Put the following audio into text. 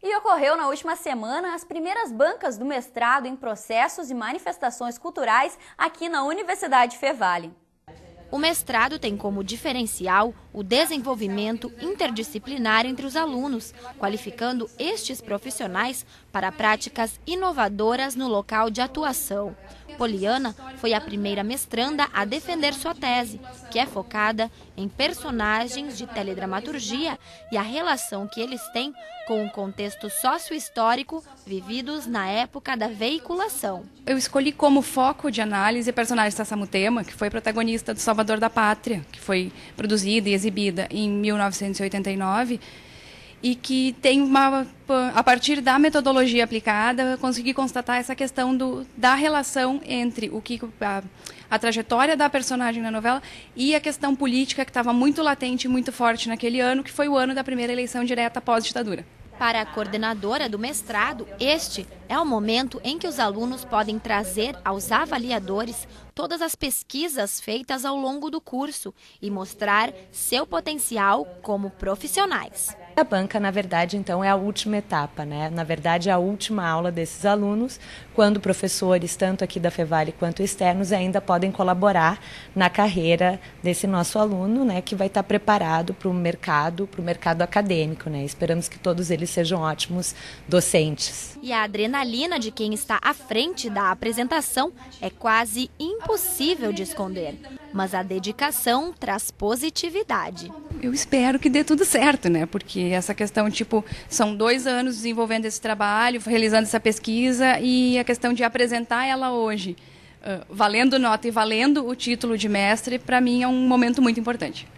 E ocorreu na última semana as primeiras bancas do mestrado em processos e manifestações culturais aqui na Universidade Fevale. O mestrado tem como diferencial o desenvolvimento interdisciplinar entre os alunos, qualificando estes profissionais para práticas inovadoras no local de atuação. Poliana foi a primeira mestranda a defender sua tese, que é focada em personagens de teledramaturgia e a relação que eles têm com o contexto sócio-histórico vividos na época da veiculação. Eu escolhi como foco de análise o personagem Samutema, que foi protagonista do Salvador Salvador da Pátria, que foi produzida e exibida em 1989 e que tem uma a partir da metodologia aplicada consegui constatar essa questão do, da relação entre o que a, a trajetória da personagem na novela e a questão política que estava muito latente e muito forte naquele ano que foi o ano da primeira eleição direta pós ditadura para a coordenadora do mestrado, este é o momento em que os alunos podem trazer aos avaliadores todas as pesquisas feitas ao longo do curso e mostrar seu potencial como profissionais. A banca, na verdade, então, é a última etapa, né? Na verdade, é a última aula desses alunos, quando professores, tanto aqui da Fevale quanto externos, ainda podem colaborar na carreira desse nosso aluno, né? Que vai estar preparado para o mercado, para o mercado acadêmico, né? Esperamos que todos eles sejam ótimos docentes. E a adrenalina de quem está à frente da apresentação é quase impossível de esconder, mas a dedicação traz positividade eu espero que dê tudo certo, né? Porque essa questão, tipo, são dois anos desenvolvendo esse trabalho, realizando essa pesquisa e a questão de apresentar ela hoje, uh, valendo nota e valendo o título de mestre, para mim é um momento muito importante.